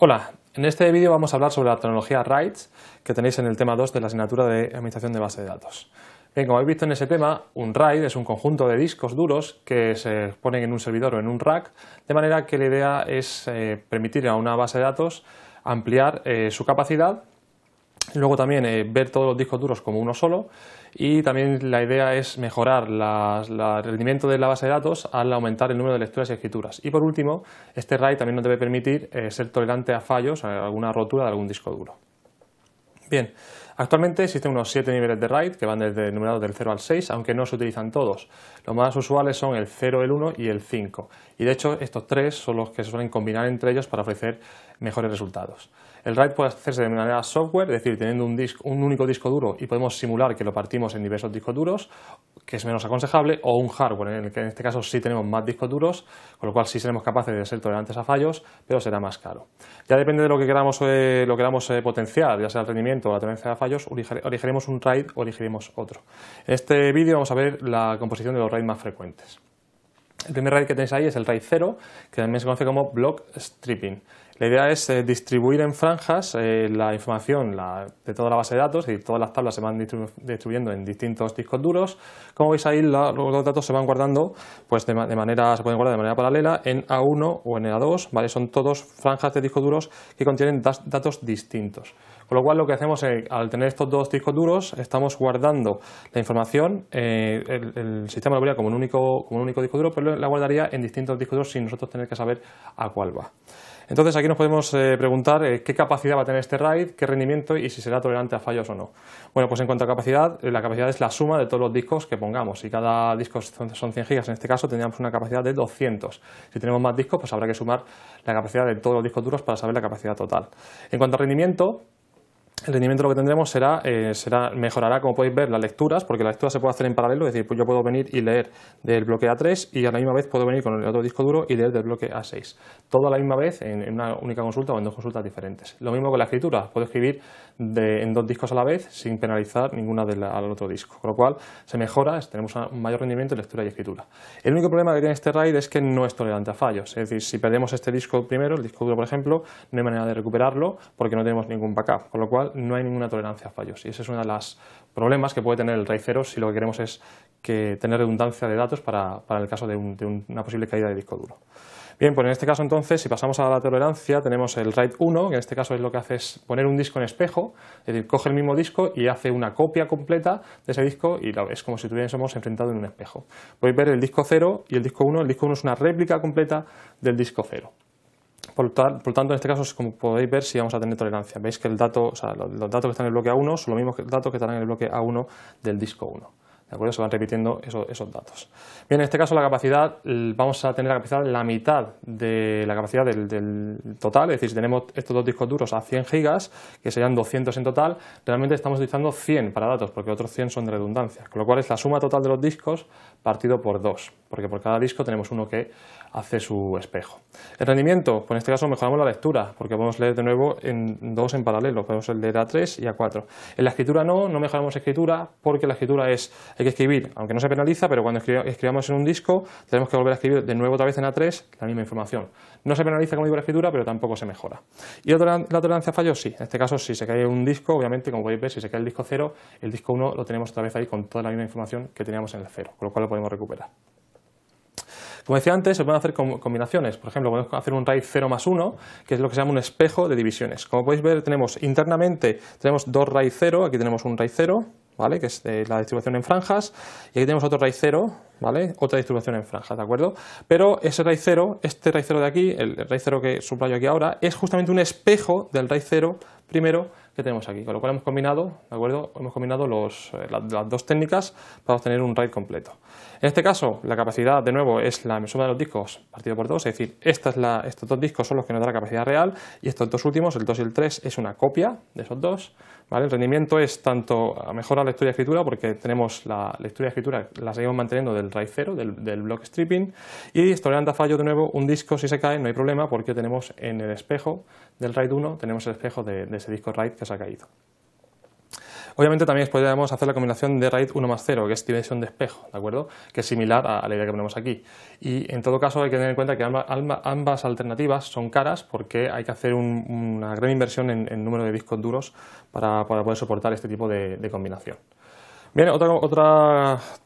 Hola, en este vídeo vamos a hablar sobre la tecnología RAID que tenéis en el tema 2 de la asignatura de Administración de Base de Datos. como habéis visto en ese tema, un RAID es un conjunto de discos duros que se ponen en un servidor o en un rack, de manera que la idea es eh, permitir a una base de datos ampliar eh, su capacidad Luego también eh, ver todos los discos duros como uno solo y también la idea es mejorar el rendimiento de la base de datos al aumentar el número de lecturas y escrituras. Y por último, este RAID también nos debe permitir eh, ser tolerante a fallos, a alguna rotura de algún disco duro. Bien, Actualmente existen unos 7 niveles de RAID que van desde numerados del 0 al 6, aunque no se utilizan todos. Los más usuales son el 0, el 1 y el 5. Y de hecho estos tres son los que se suelen combinar entre ellos para ofrecer mejores resultados. El RAID puede hacerse de manera software, es decir, teniendo un, un único disco duro y podemos simular que lo partimos en diversos discos duros, que es menos aconsejable, o un hardware, en el que en este caso sí tenemos más discos duros, con lo cual sí seremos capaces de ser tolerantes a fallos, pero será más caro. Ya depende de lo que queramos, eh, lo queramos eh, potenciar, ya sea el rendimiento o la tolerancia a fallos, elegiremos un RAID o elegiremos otro. En este vídeo vamos a ver la composición de los RAID más frecuentes. El primer RAID que tenéis ahí es el RAID 0, que también se conoce como block stripping. La idea es eh, distribuir en franjas eh, la información de toda la base de datos, y todas las tablas se van distribuyendo en distintos discos duros. Como veis ahí, los los datos se van guardando, pues de, manera, se guardar de manera paralela en A1 o en A2, e ¿vale? Son todos franjas de discos duros que contienen datos distintos. Con lo cual lo que hacemos eh, al tener estos dos discos duros, estamos guardando la información, el, sistema lo vería como un, único, como un único disco duro, pero la guardaría en distintos discos duros sin nosotros tener que saber a cuál va. Entonces aquí nos podemos eh, preguntar eh, qué capacidad va a tener este RAID, qué rendimiento y si será tolerante a fallos o no. Bueno, pues en cuanto a capacidad, eh, la capacidad es la suma de todos los discos que pongamos. Si cada disco son 100 GB, en este caso tendríamos una capacidad de 200. Si tenemos más discos, pues habrá que sumar la capacidad de todos los discos duros para saber la capacidad total. En cuanto a rendimiento, el rendimiento lo que tendremos será, eh, será, mejorará, como podéis ver, las lecturas, porque la lectura se puede hacer en paralelo, es decir, pues yo puedo venir y leer del bloque A3 y a la misma vez puedo venir con el otro disco duro y leer del bloque A6. Todo a la misma vez en, una única consulta o en dos consultas diferentes. Lo mismo con la escritura, puedo escribir en dos discos a la vez sin penalizar ninguna del al otro disco, con lo cual se mejora, tenemos un mayor rendimiento en lectura y escritura. El único problema que tiene este RAID es que no es tolerante a fallos, es decir, si perdemos este disco primero, el disco duro por ejemplo, no hay manera de recuperarlo porque no tenemos ningún backup, con lo cual no hay ninguna tolerancia a fallos. Y ese es uno de los problemas que puede tener el RAID 0 si lo que queremos es tener redundancia de datos para, el caso de, una posible caída de disco duro. Bien, pues en este caso entonces, si pasamos a la tolerancia, tenemos el RAID 1, que en este caso es lo que hace es poner un disco en espejo, es decir, coge el mismo disco y hace una copia completa de ese disco y es como si estuviésemos enfrentado en un espejo. Podéis ver el disco 0 y el disco 1, el disco 1 es una réplica completa del disco 0. Por, por, tanto, en este caso, como podéis ver, sí vamos a tener tolerancia. Veis que el dato, los, datos que están en el bloque A1 son los mismos que los datos que están en el bloque A1 del disco 1. ¿De acuerdo? Se van repitiendo esos, datos. Bien, en este caso la capacidad, vamos a tener la capacidad la mitad de la capacidad del, total, es decir, si tenemos estos dos discos duros a 100 gigas, que serían 200 en total, realmente estamos utilizando 100 para datos, porque otros 100 son de redundancia, con lo cual es la suma total de los discos partido por 2, porque por cada disco tenemos uno que hace su espejo. El rendimiento, pues en este caso mejoramos la lectura, porque podemos leer de nuevo en dos en paralelo, podemos leer A3 y A4. En la escritura no, no mejoramos escritura, porque la escritura es, hay que escribir, aunque no se penaliza, pero cuando escribamos en un disco tenemos que volver a escribir de nuevo otra vez en A3 la misma información. No se penaliza, como digo, la escritura, pero tampoco se mejora. ¿Y la tolerancia falló Sí, en este caso si se cae un disco, obviamente, como podéis ver, si se cae el disco 0, el disco 1 lo tenemos otra vez ahí con toda la misma información que teníamos en el 0, con lo cual lo podemos recuperar. Como decía antes, se pueden hacer combinaciones. Por ejemplo, podemos hacer un raíz 0 más 1, que es lo que se llama un espejo de divisiones. Como podéis ver, tenemos internamente tenemos dos raíz 0, aquí tenemos un raíz 0, ¿vale? que es eh, la distribución en franjas, y aquí tenemos otro raíz 0, ¿vale? otra distribución en franjas, ¿de acuerdo? Pero ese raíz 0, este raíz 0 de aquí, el, raíz 0 que subrayo aquí ahora, es justamente un espejo del raíz 0 primero que tenemos aquí. Con lo cual hemos combinado, ¿de acuerdo? Hemos combinado los, eh, las, dos técnicas para obtener un RAID completo. En este caso, la capacidad, de nuevo, es la suma de los discos partido por dos, es decir, esta es la, estos dos discos son los que nos dan la capacidad real y estos dos últimos, el 2 y el 3, es una copia de esos dos. ¿vale? El rendimiento es tanto la lectura y escritura porque tenemos la lectura y escritura, la seguimos manteniendo del RAID 0, del, block stripping, y le da fallo, de nuevo, un disco si se cae no hay problema porque tenemos en el espejo del RAID 1, tenemos el espejo de, de ese disco RAID que ha caído. Obviamente también podríamos hacer la combinación de RAID 1 más 0, que es dimensión de espejo, ¿de acuerdo? Que es similar a la idea que ponemos aquí. Y en todo caso hay que tener en cuenta que ambas, alternativas son caras porque hay que hacer una gran inversión en, número de discos duros para, poder soportar este tipo de combinación. Bien, otro,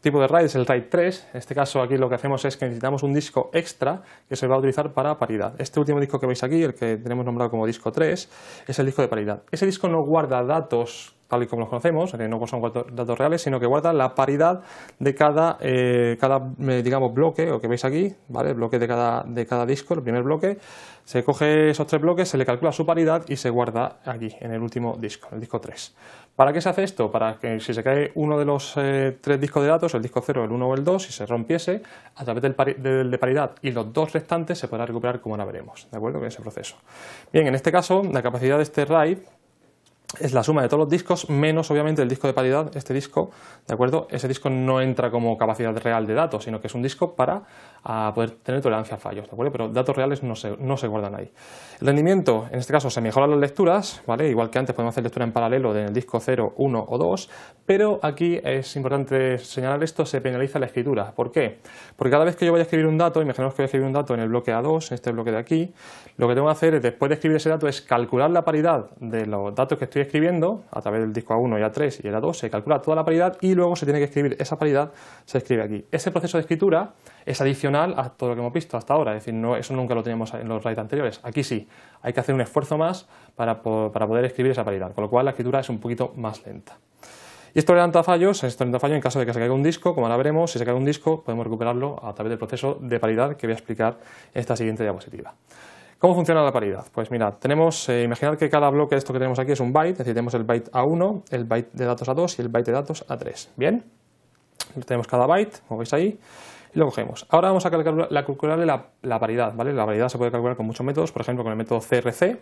tipo de RAID es el RAID 3. En este caso aquí lo que hacemos es que necesitamos un disco extra que se va a utilizar para paridad. Este último disco que veis aquí, el que tenemos nombrado como disco 3, es el disco de paridad. Ese disco no guarda datos tal y como los conocemos, no son datos reales, sino que guarda la paridad de cada, eh, cada eh, digamos, bloque, o que veis aquí, ¿vale? el bloque de cada, de cada disco, el primer bloque, se coge esos tres bloques, se le calcula su paridad y se guarda aquí, en el último disco, el disco 3. ¿Para qué se hace esto? Para que si se cae uno de los eh, tres discos de datos, el disco 0, el 1 o el 2, si se rompiese, a través del, de paridad y los dos restantes se podrá recuperar como ahora veremos, ¿de acuerdo? Con ese proceso. Bien, en este caso, la capacidad de este RAID es la suma de todos los discos menos obviamente el disco de paridad, este disco, ¿de acuerdo? Ese disco no entra como capacidad real de datos, sino que es un disco para a poder tener tolerancia a fallos, ¿de acuerdo? Pero datos reales no se, no se guardan ahí. El rendimiento, en este caso, se mejoran las lecturas, ¿vale? Igual que antes podemos hacer lectura en paralelo del disco 0, 1 o 2, pero aquí es importante señalar esto, se penaliza la escritura. ¿Por qué? Porque cada vez que yo vaya a escribir un dato, imaginemos que voy a escribir un dato en el bloque A2, en este bloque de aquí, lo que tengo que hacer es, después de escribir ese dato, es calcular la paridad de los datos que estoy escribiendo, a través del disco A1 y A3 y el A2, se calcula toda la paridad y luego se tiene que escribir esa paridad, se escribe aquí. Ese proceso de escritura es adicional a todo lo que hemos visto hasta ahora. Es decir, no, eso nunca lo teníamos en los raids anteriores. Aquí sí, hay que hacer un esfuerzo más para, poder escribir esa paridad, con lo cual la escritura es un poquito más lenta. Y esto le da fallos, esto fallo en caso de que se caiga un disco, como ahora veremos, si se cae un disco podemos recuperarlo a través del proceso de paridad que voy a explicar en esta siguiente diapositiva. ¿Cómo funciona la paridad? Pues mirad, tenemos, eh, imaginad que cada bloque de esto que tenemos aquí es un byte, es decir, tenemos el byte A1, el byte de datos A2 y el byte de datos A3. Bien, tenemos cada byte, como veis ahí, y lo cogemos. Ahora vamos a calcular, la, calcularle la, paridad La paridad se puede calcular con muchos métodos, por ejemplo con el método CRC, ¿de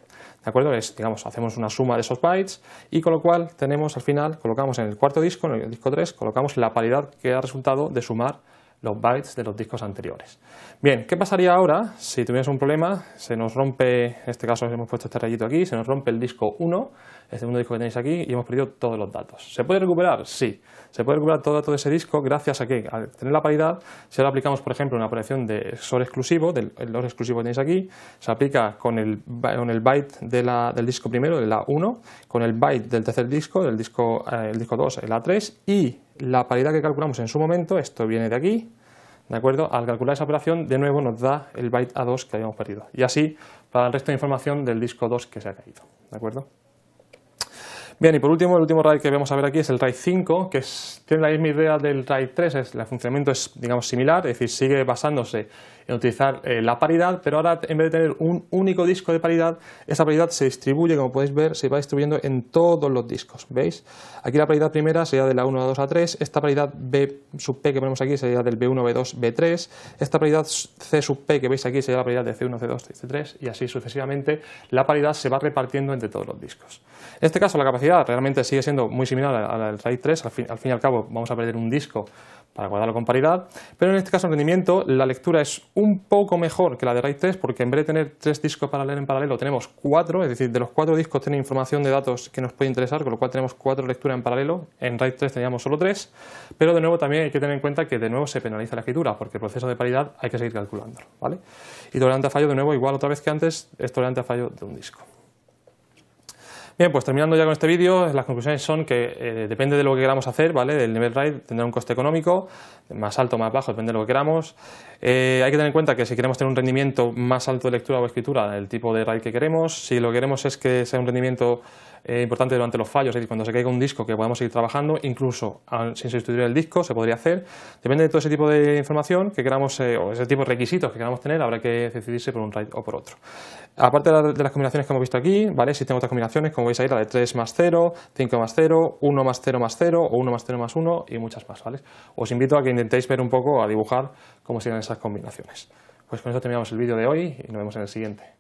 acuerdo? Es, digamos, hacemos una suma de esos bytes y con lo cual tenemos al final, colocamos en el cuarto disco, en el disco 3, colocamos la paridad que ha resultado de sumar los bytes de los discos anteriores. Bien, ¿qué pasaría ahora si tuviéramos un problema? Se nos rompe, en este caso hemos puesto este rayito aquí, se nos rompe el disco 1, el este segundo disco que tenéis aquí y hemos perdido todos los datos. ¿Se puede recuperar? Sí. Se puede recuperar todo dato de ese disco gracias a que, al tener la paridad, si ahora aplicamos, por ejemplo, una operación de XOR exclusivo, del XOR exclusivo que tenéis aquí, se aplica con el, con el byte del disco primero, el A1, con el byte del tercer disco, del disco, eh, el disco 2, el A3, y la paridad que calculamos en su momento, esto viene de aquí, ¿De acuerdo? Al calcular esa operación, de nuevo nos da el byte A2 que habíamos perdido. Y así para el resto de información del disco 2 que se ha caído. ¿De acuerdo? Bien, y por último, el último RAID que vamos a ver aquí es el RAID 5, que tiene la misma idea del RAID 3, es, el funcionamiento es, digamos, similar, es decir, sigue basándose utilizar eh, la paridad, pero ahora en vez de tener un único disco de paridad, esa paridad se distribuye, como podéis ver, se va distribuyendo en todos los discos, ¿veis? Aquí la paridad primera sería de la 1 a 2 a 3, esta paridad B sub P que ponemos aquí sería del B1, B2, B3, esta paridad C sub P que veis aquí sería la paridad de C1, C2, C3 y así sucesivamente, la paridad se va repartiendo entre todos los discos. En este caso la capacidad realmente sigue siendo muy similar al RAID 3, al fin y al cabo vamos a perder un disco para guardarlo con paridad, pero en este caso en rendimiento la lectura es un poco mejor que la de RAID 3 porque en vez de tener tres discos para en paralelo tenemos cuatro, es decir, de los cuatro discos tiene información de datos que nos puede interesar, con lo cual tenemos cuatro lecturas en paralelo, en RAID 3 teníamos solo tres, pero de nuevo también hay que tener en cuenta que de nuevo se penaliza la escritura porque el proceso de paridad hay que seguir calculándolo, ¿vale? Y tolerante a fallo de nuevo igual otra vez que antes es tolerante a fallo de un disco. Bien, pues terminando ya con este vídeo, las conclusiones son que eh, depende de lo que queramos hacer, ¿vale? Del nivel RAID tendrá un coste económico, más alto, o más bajo, depende de lo que queramos. Eh, hay que tener en cuenta que si queremos tener un rendimiento más alto de lectura o escritura, el tipo de RAID que queremos, si lo que queremos es que sea un rendimiento eh, importante durante los fallos, es decir, cuando se caiga un disco que podamos seguir trabajando, incluso ah, sin sustituir el disco, se podría hacer. Depende de todo ese tipo de información que queramos, o ese tipo de requisitos que queramos tener, habrá que decidirse por un RAID o por otro. Aparte de, las combinaciones que hemos visto aquí, ¿vale? tengo otras combinaciones como a ir a la de 3 más 0, 5 más 0, 1 más 0 más 0 o 1 más 0 más 1 y muchas más, ¿vale? Os invito a que intentéis ver un poco, a dibujar cómo serían esas combinaciones. Pues con eso terminamos el vídeo de hoy y nos vemos en el siguiente.